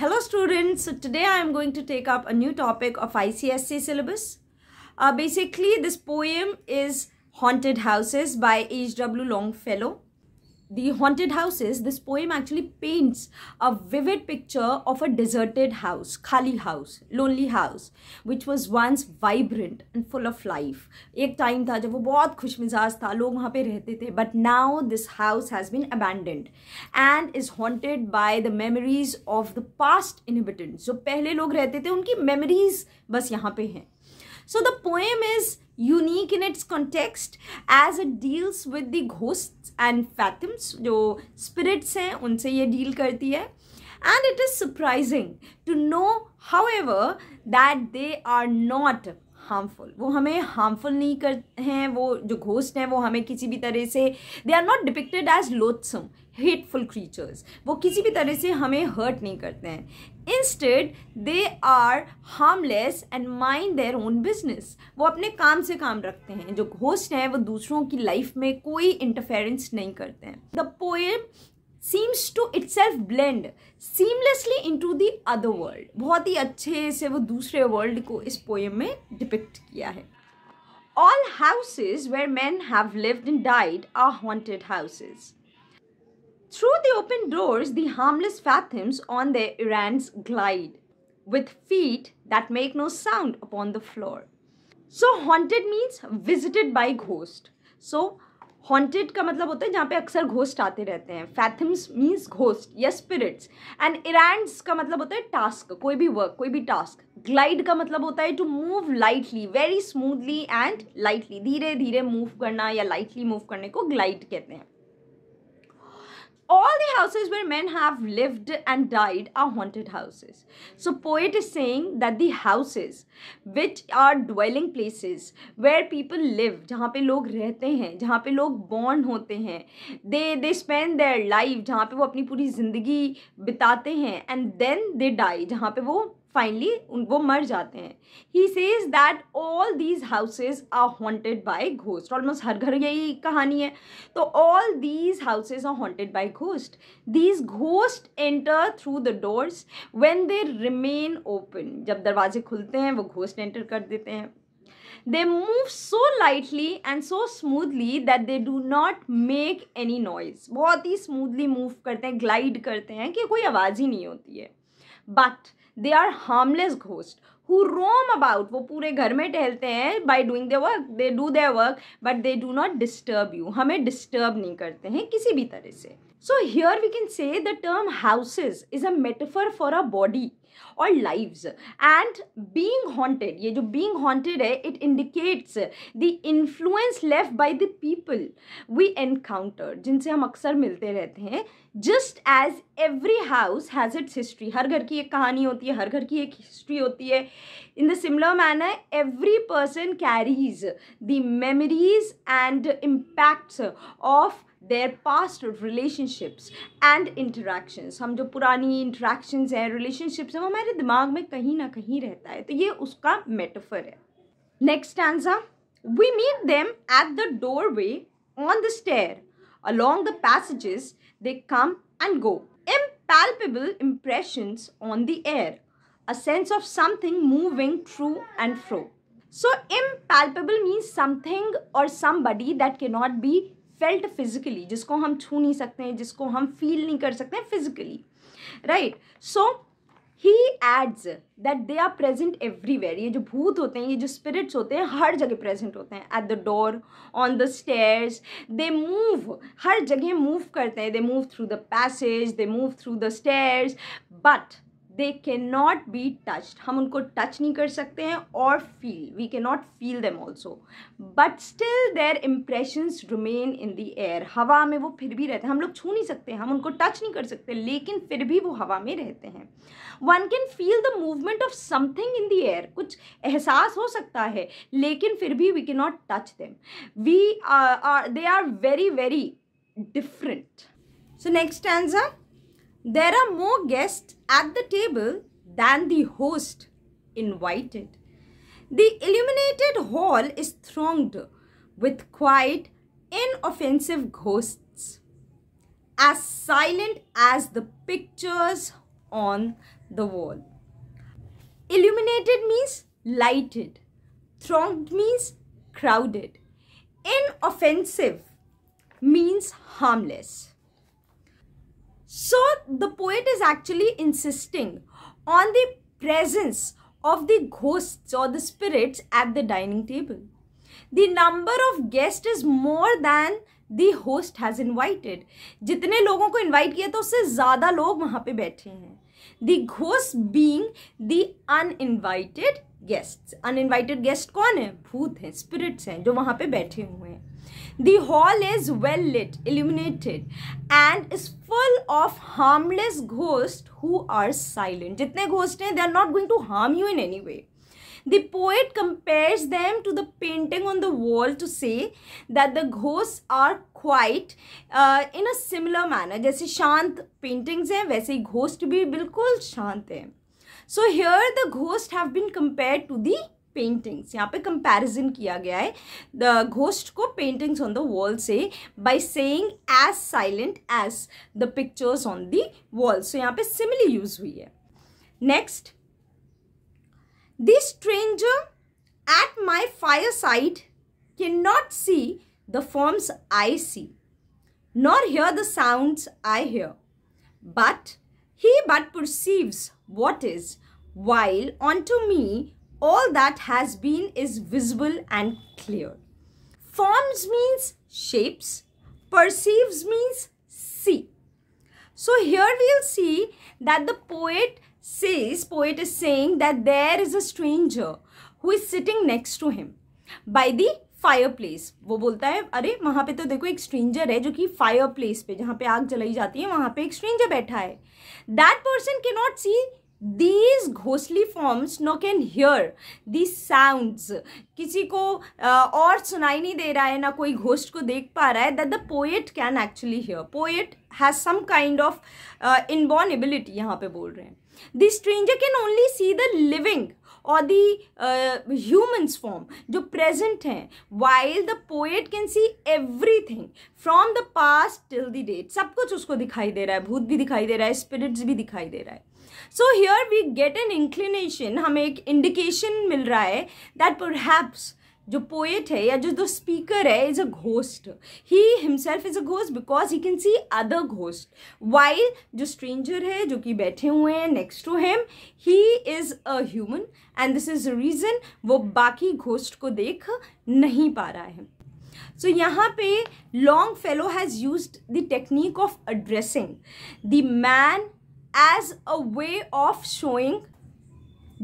Hello students, so today I am going to take up a new topic of ICSC syllabus. Uh, basically this poem is Haunted Houses by H.W. Longfellow the haunted houses this poem actually paints a vivid picture of a deserted house khali house lonely house which was once vibrant and full of life ek time tha jab wo bahut khushmizaj tha log wahan pe rehte the but now this house has been abandoned and is haunted by the memories of the past inhabitants jo pehle log rehte the unki memories bas yahan pe hain so the poem is unique in its context as it deals with the ghost and phantoms जो spirits हैं उनसे ये deal करती है and it is surprising to know however that they are not harmful वो हमें harmful नहीं कर हैं वो जो घोस्ट हैं वो हमें किसी भी तरह से they are not depicted as loathsome hateful creatures वो किसी भी तरह से हमें हर्ट नहीं करते हैं instead they are harmless and mind their own business वो अपने काम से काम रखते हैं जो घोस्ट हैं वो दूसरों की लाइफ में कोई इंटरफेरेंस नहीं करते हैं the poem seems to itself blend seamlessly into the other world बहुत ही अच्छे से वो दूसरे वर्ल्ड को इस पोएम में डिपिक्ट किया है all houses where man have lived and died are haunted houses Through the open doors, the harmless fathoms on their errands glide, with feet that make no sound upon the floor. So, haunted means visited by ghost. So, haunted का मतलब होता है जहाँ पे अक्सर ghost आते रहते हैं फैथम्स मीन्स घोस्ट या स्पिरिट्स एंड इरांड्स का मतलब होता है टास्क कोई भी वर्क कोई भी टास्क ग्लाइड का मतलब होता है to move lightly very smoothly and lightly धीरे धीरे मूव करना या लाइटली मूव करने को ग्लाइड कहते हैं all the houses where men have lived and died are haunted houses. So poet is saying that the houses which are dwelling places where people live, जहाँ पे लोग रहते हैं जहाँ पे लोग born होते हैं they they spend their life जहाँ पे वो अपनी पूरी ज़िंदगी बिताते हैं and then they die जहाँ पे वो फाइनली वो मर जाते हैं he says that all these houses are haunted by ghost almost हर घर यही कहानी है तो all these houses are haunted by ghost these ghost enter through the doors when they remain open जब दरवाजे खुलते हैं वो घोस्ट एंटर कर देते हैं they move so lightly and so smoothly that they do not make any noise बहुत ही स्मूदली मूव करते हैं ग्लाइड करते हैं कि कोई आवाज़ ही नहीं होती है but they are harmless ghost who roam about वो पूरे घर में टहलते हैं by doing their work they do their work but they do not disturb you हमें डिस्टर्ब नहीं करते हैं किसी भी तरह से so here we can say the term houses is a metaphor for a body और लाइव्स एंड बीइंग हॉन्टेड ये जो बीइंग हॉन्टेड है it indicates the influence left by the people we encounter जिनसे हम अक्सर मिलते रहते हैं just as every house has its history हर घर की एक कहानी होती है हर घर की एक हिस्ट्री होती है in the similar manner every person carries the memories and impacts of their past relationships and interactions हम जो पुरानी interactions हैं relationships हैं वो हमारे दिमाग में कहीं ना कहीं रहता है तो ये उसका metaphor है next stanza we meet them at the doorway on the stair along the passages they come and go impalpable impressions on the air a sense of something moving through and fro so impalpable means something or somebody that cannot be felt physically जिसको हम छू नहीं सकते हैं जिसको हम feel नहीं कर सकते हैं physically right so he adds that they are present everywhere ये जो भूत होते हैं ये जो स्पिरिट्स होते हैं हर जगह प्रेजेंट होते हैं at the door on the stairs they move हर जगह मूव करते हैं they move through the passage they move through the stairs but they can not be touched हम उनको टच नहीं कर सकते हैं और feel we can not feel them also but still their impressions remain in the air हवा में वो फिर भी रहते हैं हम लोग छू नहीं सकते हम उनको टच नहीं कर सकते लेकिन फिर भी वो हवा में रहते हैं one can feel the movement of something in the air कुछ एहसास हो सकता है लेकिन फिर भी we can not touch them we they are very very different so next answer There are more guests at the table than the host invited. The illuminated hall is thronged with quiet, inoffensive ghosts, as silent as the pictures on the wall. Illuminated means lighted, thronged means crowded, inoffensive means harmless. the poet is actually insisting on the presence of the ghosts or the spirits at the dining table. The number of guests is more than the host has invited. jitne logon ko invite kiya tha usse zyada log wahan pe baithe hain The ghosts being the uninvited guests. Uninvited guest kon hai bhoot hai spirits hain jo wahan pe baithe hue hain The hall is well lit, illuminated and is full of harmless ghosts who are silent. Jitne ghosts hain, they are not going to harm you in any way. The poet compares them to the painting on the wall to say that the ghosts are quiet uh, in a similar manner. जैसे शांत paintings hain, वैसे ghosts bhi bilkul shant hain. So here the ghosts have been compared to the paintings यहाँ पे comparison किया गया है the ghost को paintings on the wall से by saying as silent as the pictures on the wall so यहाँ पे simile use हुई है next the stranger at my fireside can not see the forms I see hear the sounds I hear but he but perceives what is while unto me all that has been is visible and clear. Forms means shapes, perceives means see. So here we'll see that the poet says, poet is saying that there is a stranger who is sitting next to him by the fireplace. वो बोलता है अरे वहाँ पे तो देखो एक stranger है जो कि fireplace पे जहाँ पे आग जलाई जाती है वहाँ पे एक stranger बैठा है That person cannot see. These घोसली forms no can hear these sounds किसी को और सुनाई नहीं दे रहा है ना कोई घोस्ट को देख पा रहा है that the poet can actually hear poet has some kind of inborn ability यहाँ पे बोल रहे हैं the stranger can only see the living और दी ह्यूमन्स फॉर्म जो प्रेजेंट हैं while the poet can see everything from the past till the date सब कुछ उसको दिखाई दे रहा है भूत भी दिखाई दे रहा है स्पिरिट्स भी दिखाई दे रहा है so here we get an inclination हमें एक इंडिकेशन मिल रहा है दैट पर जो पोएट है या जो दो स्पीकर है is a ghost he himself is a ghost because he can see other ghost while जो स्ट्रेंजर है जो कि बैठे हुए हैं next to him he is a human and this is reason वो बाकी घोस्ट को देख नहीं पा रहा है सो so, यहाँ पे Longfellow has use the technique of addressing the man as a way of showing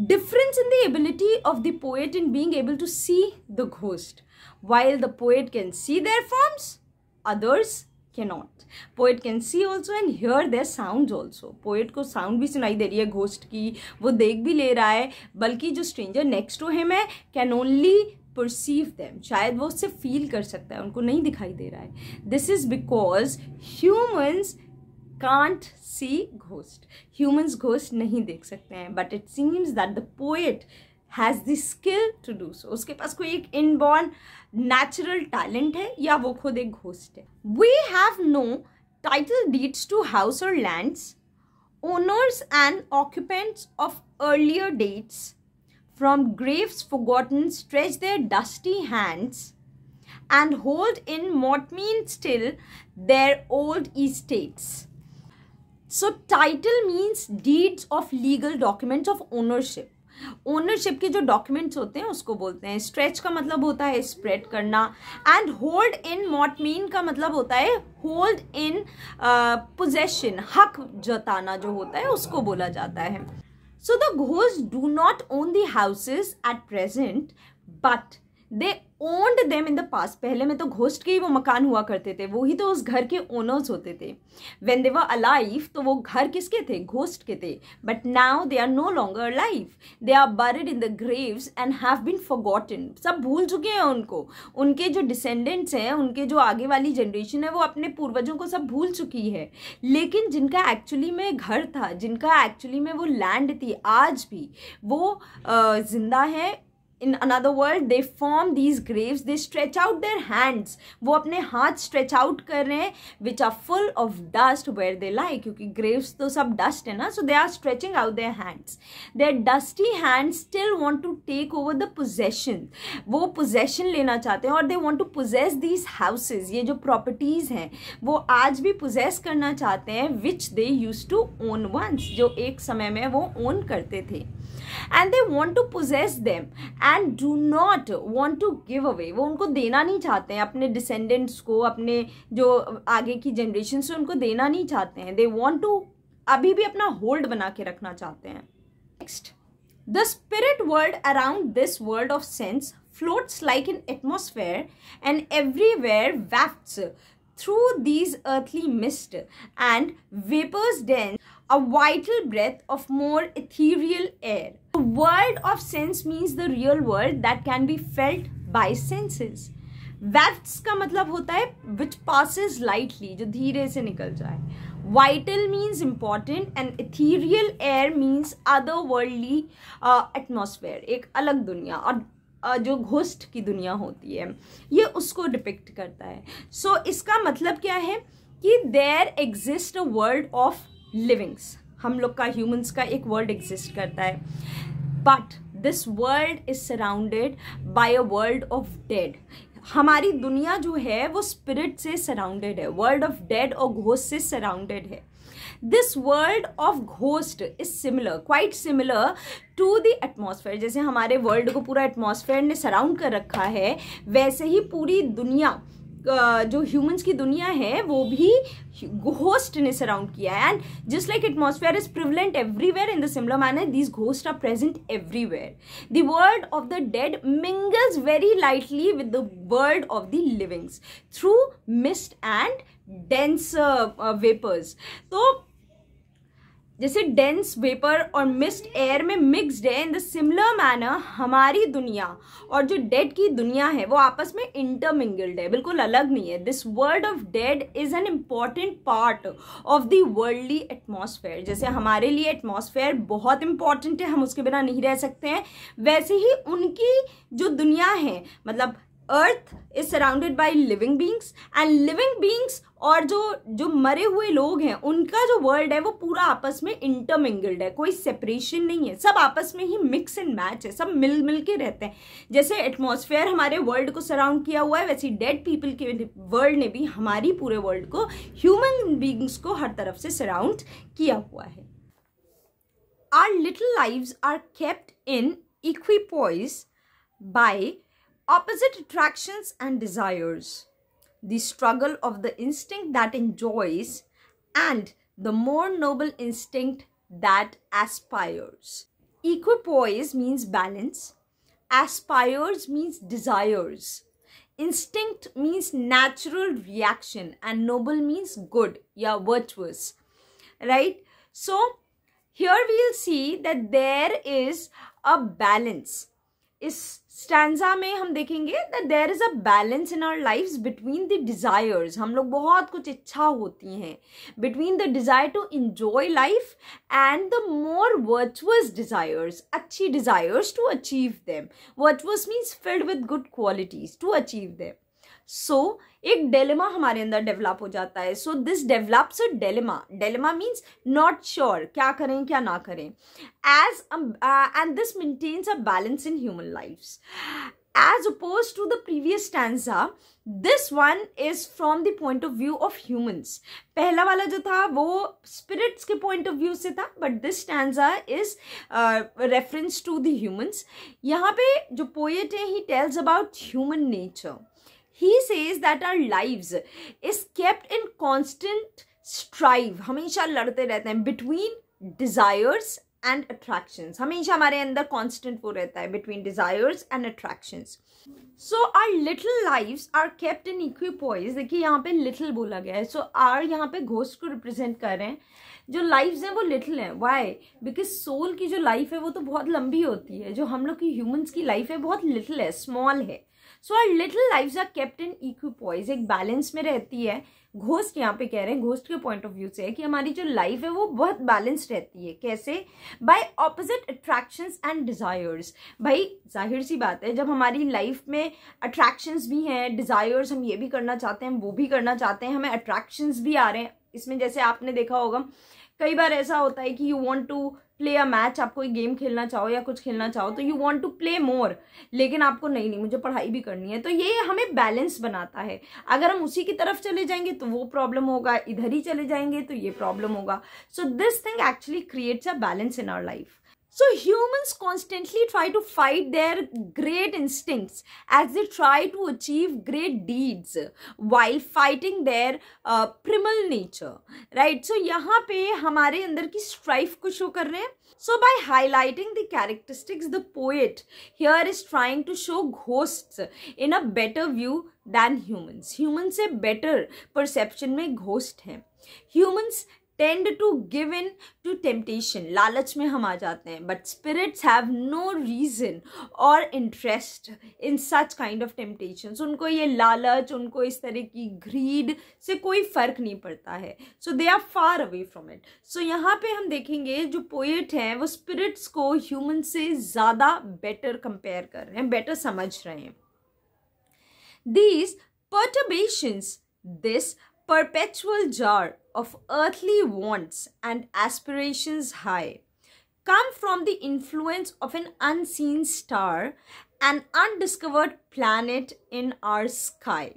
difference in the ability of the poet in being able to see the ghost. While the poet can see their forms, others cannot. Poet can see also and hear their sounds also. Poet को sound भी सुनाई दे रही है ghost की वो देख भी ले रहा है बल्कि जो stranger next to him can only perceive them. शायद वो उससे feel कर सकता है उनको नहीं दिखाई दे रहा है This is because humans. Can't see ghost humans ghost नहीं देख सकते हैं but it seems that the poet has the skill to do so उसके पास कोई एक इनबॉर्न नेचुरल टैलेंट है या वो खुद एक घोस्ट है we have no title deeds to house और lands owners and occupants of earlier dates from graves forgotten stretch their dusty hands and hold in mortmain still their old estates. So title means deeds of legal documents of ownership ownership के जो documents होते हैं उसको बोलते हैं stretch का मतलब होता है स्प्रेड करना एंड होल्ड इन मॉटमीन का मतलब होता है होल्ड इन पोजेशन हक जताना जो होता है उसको बोला जाता है सो द घोज do not own the houses at present but they owned them in the past पहले में तो घोष्ट के ही वो मकान हुआ करते थे वो ही तो उस घर के ओनर्स होते थे वेन दे वर अलाइफ तो वो घर किसके थे घोष्ट के थे but now they are no longer life they are buried in the graves and have been forgotten सब भूल चुके हैं उनको उनके जो डिसेंडेंट्स हैं उनके जो आगे वाली जनरेशन है वो अपने पूर्वजों को सब भूल चुकी है लेकिन जिनका एक्चुअली में घर था जिनका एक्चुअली में वो लैंड थी आज भी वो जिंदा है in another world they from these graves they stretch out their hands वो अपने हाथ स्ट्रेच आउट कर रहे हैं which are full of dust where they lie क्योंकि ग्रेव्स तो सब डस्ट है ना so they are stretching out their hands their dusty hands still want to take over the possession वो पोजेशन लेना चाहते हैं और they want to possess these houses ये जो प्रॉपर्टीज़ हैं वो आज भी पोजेस करना चाहते हैं which they use to own once जो एक समय में वो ओन करते थे and they want to possess them and do not want to give away वो उनको देना नहीं चाहते हैं अपने डिसेंडेंट्स को अपने जो आगे की जनरेशन से उनको देना नहीं चाहते हैं दे वॉन्ट टू अभी भी अपना होल्ड बना के रखना चाहते हैं next the spirit world around this world of sense floats like in atmosphere and everywhere wafts through these earthly mist and vapours dense a vital breath of more ethereal air. The world of sense means the real world that can be felt by senses. wafts ka matlab hota hai which passes lightly jo dheere se nikal jaye vital means important and ethereal air means other worldly atmosphere एक अलग दुनिया और uh, जो ghost की दुनिया होती है ये उसको डिपिक्ट करता है सो so, इसका मतलब क्या है कि there exist a world of livings हम लोग का ह्यूमंस का एक वर्ल्ड एग्जिस्ट करता है but this world is surrounded by a world of dead हमारी दुनिया जो है वो स्पिरिट से सराउंडेड है वर्ल्ड ऑफ डेड और घोस्ट से सराउंडेड है this world of ghost is similar quite similar to the atmosphere जैसे हमारे वर्ल्ड को पूरा एटमोसफेयर ने सराउंड कर रखा है वैसे ही पूरी दुनिया जो ह्यूमंस की दुनिया है वो भी घोस्ट ने सराउंड किया है and just like atmosphere is prevalent everywhere in the similar manner these ghost are present everywhere the world of the dead mingles very lightly with the world of the livings through mist and dense vapours तो जैसे डेंस vapour और mist air में mixed है in the similar manner हमारी दुनिया और जो डेड की दुनिया है वो आपस में इंटरमिंगल्ड है बिल्कुल अलग नहीं है this world of dead is an important part of the worldly atmosphere जैसे हमारे लिए एटमोसफेयर बहुत इंपॉर्टेंट है हम उसके बिना नहीं रह सकते हैं वैसे ही उनकी जो दुनिया है मतलब earth is surrounded by living beings and living beings और जो जो मरे हुए लोग हैं उनका जो वर्ल्ड है वो पूरा आपस में इंटरमिंगल्ड है कोई सेपरेशन नहीं है सब आपस में ही मिक्स एंड मैच है सब मिल मिल के रहते हैं जैसे एटमॉस्फेयर हमारे वर्ल्ड को सराउंड किया हुआ है वैसे डेड पीपल के वर्ल्ड ने भी हमारी पूरे वर्ल्ड को ह्यूमन बींग्स को हर तरफ से सराउंड किया हुआ है our little lives are kept in equipoise by Opposite attractions and desires. The struggle of the instinct that enjoys and the more noble instinct that aspires. Equipoise means balance. Aspires means desires. Instinct means natural reaction and noble means good, yeah, virtuous, right? So, here we'll see that there is a balance इस stanza में हम देखेंगे that there is a balance in our life between the desires हम लोग बहुत कुछ इच्छा होती हैं between the desire to enjoy life and the more virtuous desires अच्छी desires to achieve them virtuous means filled with good qualities to achieve them so so, एक dilemma हमारे अंदर डेवलप हो जाता है so this develops a dilemma dilemma means not sure क्या करें क्या ना करें as and this maintains a balance in human life as opposed to the previous stanza this one is from the point of view of humans पहला वाला जो था वो स्पिरिट्स के पॉइंट ऑफ व्यू से था but this stanza is reference to the humans यहाँ पे जो पोएट है he tells about human nature he says that our live is kept in constant strive हमेशा लड़ते रहते हैं बिटवीन डिज़ायर्स एंड अट्रैक्शन हमेशा हमारे अंदर कॉन्स्टेंट वो रहता है between desires and attractions so our little lives are kept in equipoise देखिए यहाँ पे लिटिल बोला गया है सो आर यहाँ पे घोस्ट को रिप्रेजेंट कर रहे हैं जो लाइव्स हैं वो लिटिल हैं वाई बिकॉज सोल की जो लाइफ है वो तो बहुत लंबी होती है जो हम लोग की ह्यूमन्स की लाइफ है बहुत लिटिल है स्मॉल है so our little life are kept in equipoise एक बैलेंस में रहती है घोस्ट यहाँ पे कह रहे हैं घोस्ट के पॉइंट ऑफ व्यू से है कि हमारी जो लाइफ है वो बहुत बैलेंस रहती है कैसे by opposite attractions and desires भाई जाहिर सी बात है जब हमारी लाइफ में अट्रैक्शंस भी हैं डिज़ायर्स हम ये भी करना चाहते हैं वो भी करना चाहते हैं हमें अट्रैक्शंस भी आ रहे हैं इसमें जैसे आपने देखा होगा कई बार ऐसा होता है कि you want to play a match आप कोई गेम खेलना चाहो या कुछ खेलना चाहो तो you want to play more लेकिन आपको नहीं नहीं मुझे पढ़ाई भी करनी है तो ये हमें बैलेंस बनाता है अगर हम उसी की तरफ चले जाएंगे तो वो प्रॉब्लम होगा इधर ही चले जाएंगे तो ये प्रॉब्लम होगा so this thing actually creates a balance in our life So humans constantly try to fight their great instincts as they try to achieve great deeds while fighting their uh, primal nature, right? So यहाँ पे हमारे अंदर की strife को show कर रहे हैं. So by highlighting the characteristics, the poet here is trying to show ghosts in a better view than humans. Humans से better perception में ghost हैं. Humans tend to give in to temptation लालच में हम आ जाते हैं but spirits have no reason or interest in such kind of temptation उनको ये लालच उनको इस तरह की ग्रीड से कोई फ़र्क नहीं पड़ता है so they are far away from it so यहाँ पर हम देखेंगे जो पोइट हैं वो स्पिरिट्स को ह्यूमन से ज़्यादा बेटर कंपेयर कर रहे हैं बेटर समझ रहे हैं these perturbations this perpetual jar of earthly wants and aspirations high come from the influence of an unseen star, an undiscovered planet in our sky.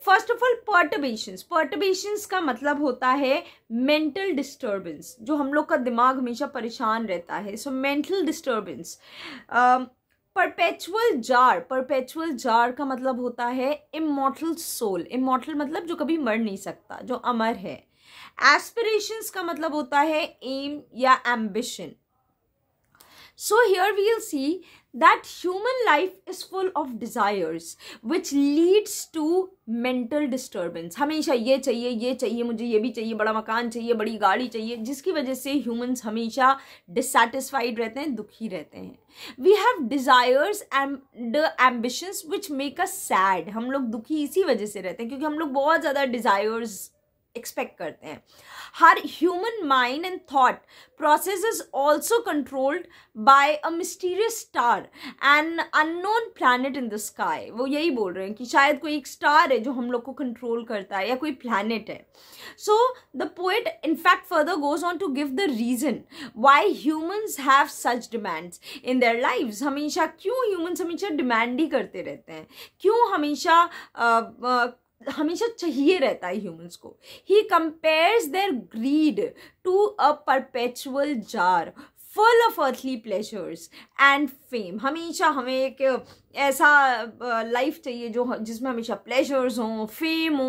First of all, perturbations. Perturbations का मतलब होता है mental disturbance, जो हम लोग का दिमाग हमेशा परेशान रहता है so mental disturbance perpetual jar perpetual jar का मतलब होता है इमोटल सोल इमोटल मतलब जो कभी मर नहीं सकता जो अमर है एस्पिरेशंस का मतलब होता है एम या ambition So here we'll see that human life is full of desires which leads to mental disturbance hamesha ye chahiye ye chahiye mujhe ye bhi chahiye bada makan chahiye badi gaadi chahiye jiski wajah se humans hamesha dissatisfied rehte hain dukhi rehte hain we have desires and ambitions which make us sad hum log dukhi isi wajah se rehte hain kyunki hum log bahut zyada desires expect करते हैं हर human mind and thought process is also controlled by a mysterious star and unknown planet in the sky वो यही बोल रहे हैं कि शायद कोई एक स्टार है जो हम लोग को कंट्रोल करता है या कोई प्लानट है so the poet in fact further goes on to give the reason why humans have such demands in their life हमेशा क्यों ह्यूमन्स हमेशा डिमांड ही करते रहते हैं क्यों हमेशा uh, uh, हमेशा चाहिए रहता है ह्यूमंस को he compares their greed to a perpetual jar full of earthly pleasures and fame हमेशा हमें एक ऐसा लाइफ चाहिए जो जिसमें हमेशा प्लेजर्स हों फेम हो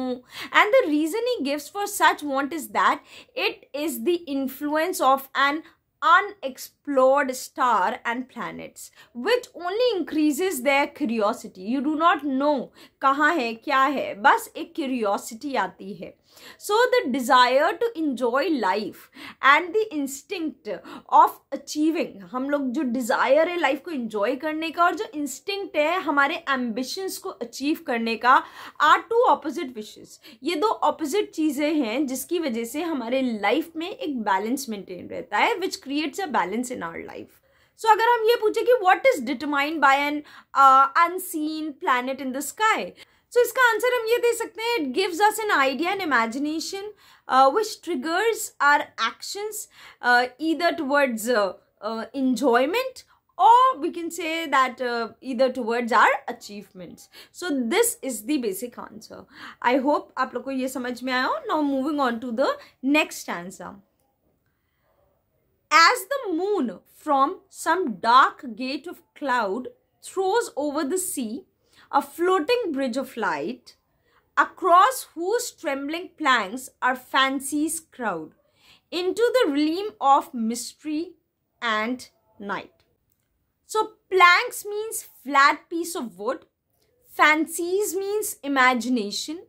and the reason he gives for such want is that it is the influence of an unexplored star and planets which only increases their curiosity you do not know kahan hai kya hai bas ek curiosity aati hai so the desire to enjoy life and the instinct of achieving हम लोग जो desire है life को enjoy करने का और जो instinct है हमारे ambitions को achieve करने का are two opposite wishes ये दो opposite चीज़ें हैं जिसकी वजह से हमारे life में एक balance maintain रहता है which creates a balance in our life so so, अगर हम ये पूछें कि what is determined by an unseen planet in the sky so so, इसका आंसर हम ये दे सकते हैं it gives us an idea an imagination which triggers our actions either towards enjoyment or we can say that uh, either towards our achievements so this is the basic answer i hope aap log ko ye samajh mein aaya now moving on to the next answer as the moon from some dark gate of cloud throws over the sea a floating bridge of light, across whose trembling planks our fancies crowd, into the realm of mystery and night. So planks means flat piece of wood, fancies means imagination,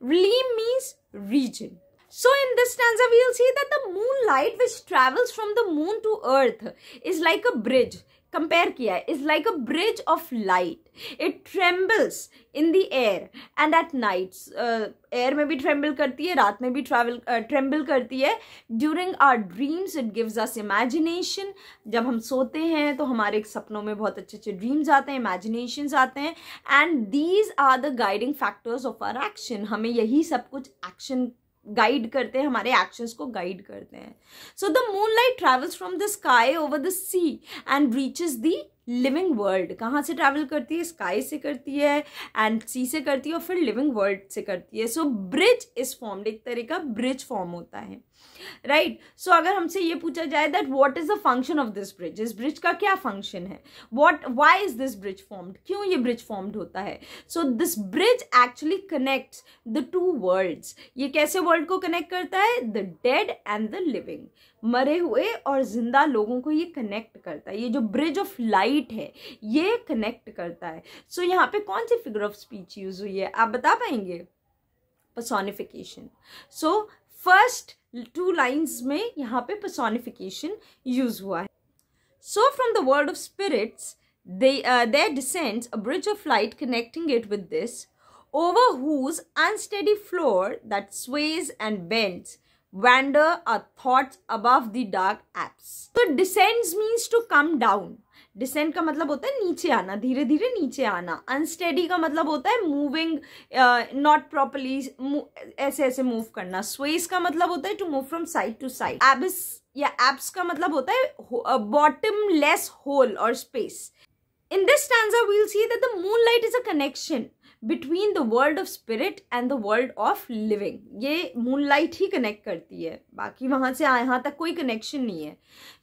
realm means region. So in this stanza, we'll see that the moonlight which travels from the moon to earth is like a bridge. Compare किया है is like a bridge of light it trembles in the air and at nights air में भी tremble करती है रात में भी travel tremble uh, करती है during our dreams it gives us imagination जब हम सोते हैं तो हमारे सपनों में बहुत अच्छे अच्छे ड्रीम्स आते हैं इमेजिनेशन आते हैं and these are the guiding factors of our action हमें यही सब कुछ एक्शन गाइड करते हैं हमारे एक्शंस को गाइड करते हैं so the moon light travels from the sky over the sea and reaches the living world कहाँ से ट्रैवल करती है स्काई से करती है एंड सी से करती है और फिर लिविंग वर्ल्ड से करती है सो ब्रिज इज फॉर्म्ड एक तरह का ब्रिज फॉर्म होता है राइट right? सो so, अगर हमसे ये पूछा जाए that what is the function of this bridge इस ब्रिज का क्या फंक्शन है what why is this bridge formed क्यों ये ब्रिज फॉर्म्ड होता है so this bridge actually connects the two worlds ये कैसे वर्ल्ड को कनेक्ट करता है the dead and the living मरे हुए और ज़िंदा लोगों को ये कनेक्ट करता है ये जो ब्रिज ऑफ लाइट है ये कनेक्ट करता है सो so, यहाँ पे कौन सी फिगर ऑफ स्पीच यूज़ हुई है आप बता पाएंगे personification so first two lines में यहाँ पे पसोनिफिकेशन यूज़ हुआ है so from the world of spirits they uh, a bridge of light connecting it with this over whose over floor that sways and bends wander our thoughts above the dark apps. So descends means to come down. Descent का मतलब होता है नीचे आना धीरे धीरे नीचे आना अनस्टेडी का मतलब होता है मूविंग नॉट प्रॉपरली ऐसे ऐसे मूव करना स्वेस का मतलब होता है to move from side to side abyss या एब्स का मतलब होता है bottomless hole or space in this stanza we'll see that the moon light is a connection between the world of spirit and the world of living ये moonlight ही connect करती है बाकी वहाँ से यहाँ तक कोई कनेक्शन नहीं है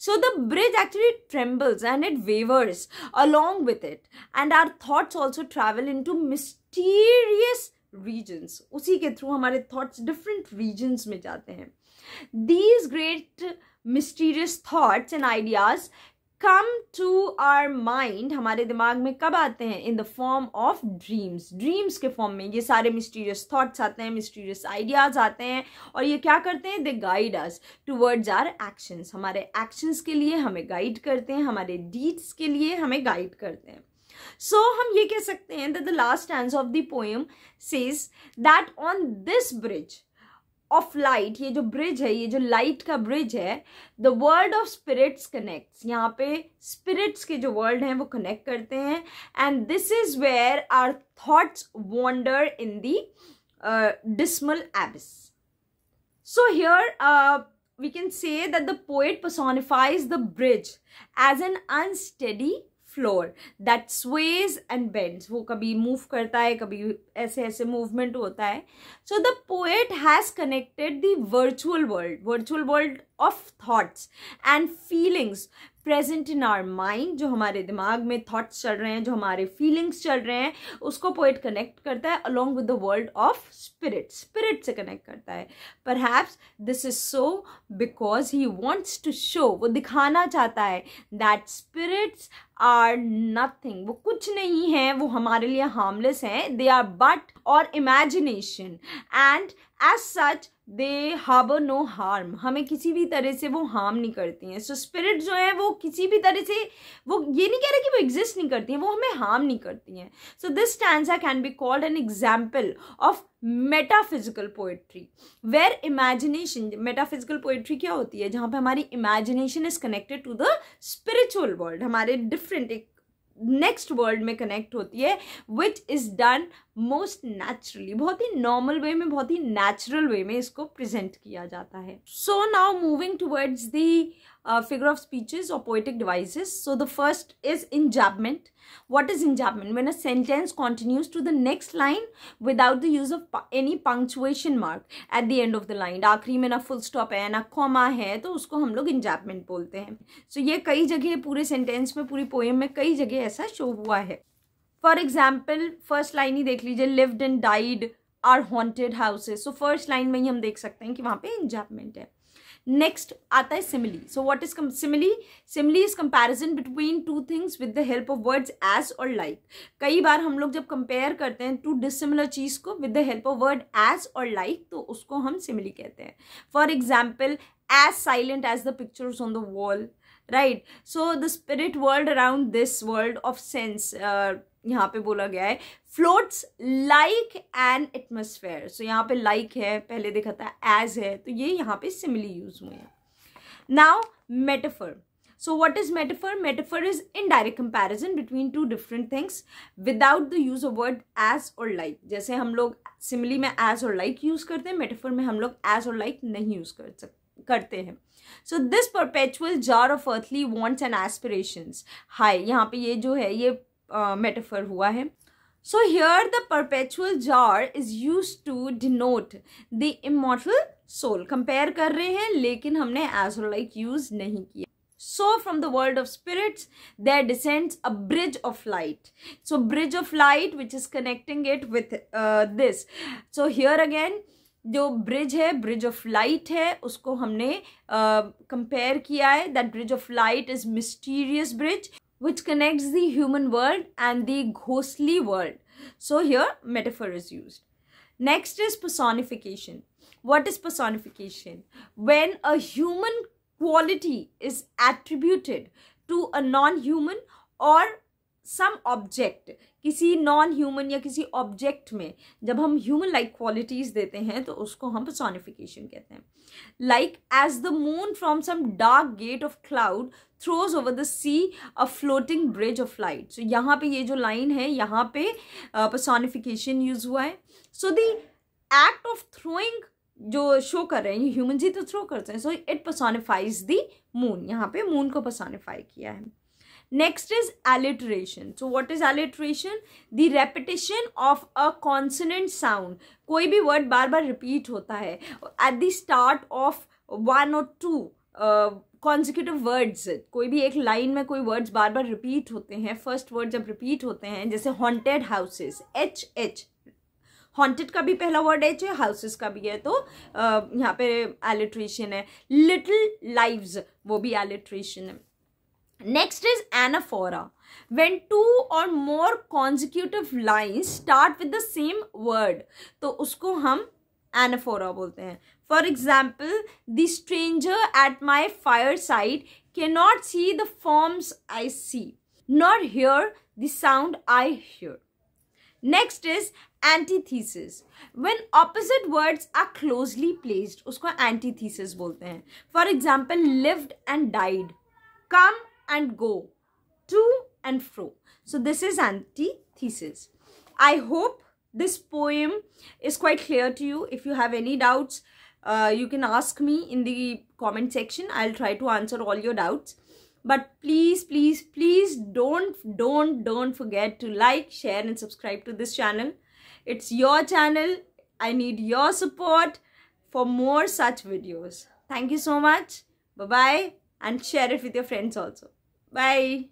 so the bridge actually trembles and it wavers along with it and our thoughts also travel into mysterious regions उसी के थ्रू हमारे थाट्स डिफरेंट रीजन्स में जाते हैं these great mysterious thoughts and ideas come to our mind हमारे दिमाग में कब आते हैं in the form of dreams dreams के फॉर्म में ये सारे मिस्टीरियस थॉट्स आते हैं मिस्टीरियस आइडियाज आते हैं और ये क्या करते हैं they guide us towards our actions हमारे एक्शंस के लिए हमें गाइड करते हैं हमारे डीड्स के लिए हमें गाइड करते हैं सो so, हम ये कह सकते हैं the last ends of the poem says that on this bridge of light ये जो ब्रिज है ये जो लाइट का ब्रिज है the world of spirits connects यहाँ पे स्पिरिट्स के जो वर्ल्ड हैं वो कनेक्ट करते हैं and this is where our thoughts wander in the dismal abyss so here we can say that the poet personifies the bridge as an unsteady floor that sways and bends वो कभी move करता है कभी ऐसे ऐसे movement होता है so the poet has connected the virtual world virtual world of thoughts and feelings present in our mind जो हमारे दिमाग में थाट्स चल रहे हैं जो हमारे फीलिंग्स चल रहे हैं उसको पोइट कनेक्ट करता है along with the world of spirit spirit से कनेक्ट करता है पर perhaps this is so because he wants to show वो दिखाना चाहता है दैट स्पिरिट्स आर नथिंग वो कुछ नहीं है वो हमारे लिए हार्मलेस हैं they are but our imagination and as such they harbour no harm हमें किसी भी तरह से वो हार्म नहीं करती हैं सो स्पिरिट जो है वो किसी भी तरह से वो ये नहीं कह रहे कि वो एग्जिस्ट नहीं करती हैं वो हमें हार्म नहीं करती हैं so this stanza can be called an example of metaphysical poetry where imagination metaphysical poetry क्या होती है जहाँ पर हमारी imagination is connected to the spiritual world हमारे डिफरेंट एक नेक्स्ट वर्ल्ड में कनेक्ट होती है which is done most naturally बहुत ही नॉर्मल वे में बहुत ही नेचुरल वे में इसको प्रेजेंट किया जाता है so now moving towards the figure of speeches और poetic devices so the first is enjambment what is enjambment when a sentence continues to the next line without the use of any punctuation mark at the end of the line आखिरी में ना full stop है ना comma है तो उसको हम लोग इंजैपमेंट बोलते हैं सो so ये कई जगह पूरे सेंटेंस में पूरी पोएम में कई जगह ऐसा शो हुआ है फॉर एग्जाम्पल फर्स्ट लाइन ही देख लीजिए lived and died are haunted houses so first line में ही हम देख सकते हैं कि वहाँ पे इंजैपमेंट है नेक्स्ट आता है simile so what is simile simile is comparison between two things with the help of words as or like कई बार हम लोग जब कंपेयर करते हैं टू डिसिमिलर चीज़ को with the help of word as or like तो उसको हम सिमिली कहते हैं for example as silent as the pictures on the wall right so the spirit world around this world of sense यहाँ पे बोला गया है floats like an atmosphere so यहाँ पे लाइक like है पहले देखा था एज है तो ये यहाँ पे सिमिली यूज हुए हैं now metaphor so what is metaphor metaphor is in direct comparison between two different things without the use of word as or like जैसे हम लोग सिमिली में एज और लाइक यूज करते हैं मेटाफर में हम लोग एज और लाइक नहीं यूज कर सकते करते हैं so this perpetual jar of earthly wants and aspirations high यहाँ पे ये जो है ये मेटाफर uh, हुआ है so here the perpetual jar is use to denote the immortal soul compare कर रहे हैं लेकिन हमने एज लाइक यूज नहीं किया so from the world of spirits there descends a bridge of light so bridge of light which is connecting it with this so here again जो bridge है bridge of light है उसको हमने compare uh, किया है that bridge of light is mysterious bridge which connects the human world and the ghostly world. So here metaphor is used. Next is personification. What is personification? When a human quality is attributed to a non-human or some object किसी non human या किसी object में जब हम human like qualities देते हैं तो उसको हम सोनिफिकेशन कहते हैं like as the moon from some dark gate of cloud throws over the sea a floating bridge of light so यहाँ पे ये जो लाइन है यहाँ पे uh, यूज हुआ है so the act of throwing जो शो कर रहे हैं ह्यूमन ही तो थ्रो करते हैं so it personifies the moon यहाँ पे मून को पर्सोनिफाई किया है Next is alliteration. So what is alliteration? The repetition of a consonant sound. कोई भी word बार बार repeat होता है at the start of one or two uh, consecutive words कोई भी एक लाइन में कोई वर्ड्स बार बार रिपीट होते हैं फर्स्ट वर्ड जब रिपीट होते हैं जैसे haunted houses H H haunted का भी पहला वर्ड एच है हाउसेस का भी है तो uh, यहाँ पे एलिट्रेशन है लिटिल लाइव्स वो भी एलिट्रेशन है Next is anaphora. When two or more consecutive lines start with the same word, तो usko ham anaphora बोलते हैं. For example, the stranger at my fireside cannot see the forms I see, nor hear the sound I hear. Next is antithesis. When opposite words are closely placed, Usko antithesis बोलते हैं. For example, lived and died, come and go, to and fro. So this is antithesis. I hope this poem is quite clear to you. If you have any doubts, uh, you can ask me in the comment section. I'll try to answer all your doubts. But please, please, please don't, don't, don't forget to like, share and subscribe to this channel. It's your channel. I need your support for more such videos. Thank you so much. Bye-bye and share it with your friends also. Bye.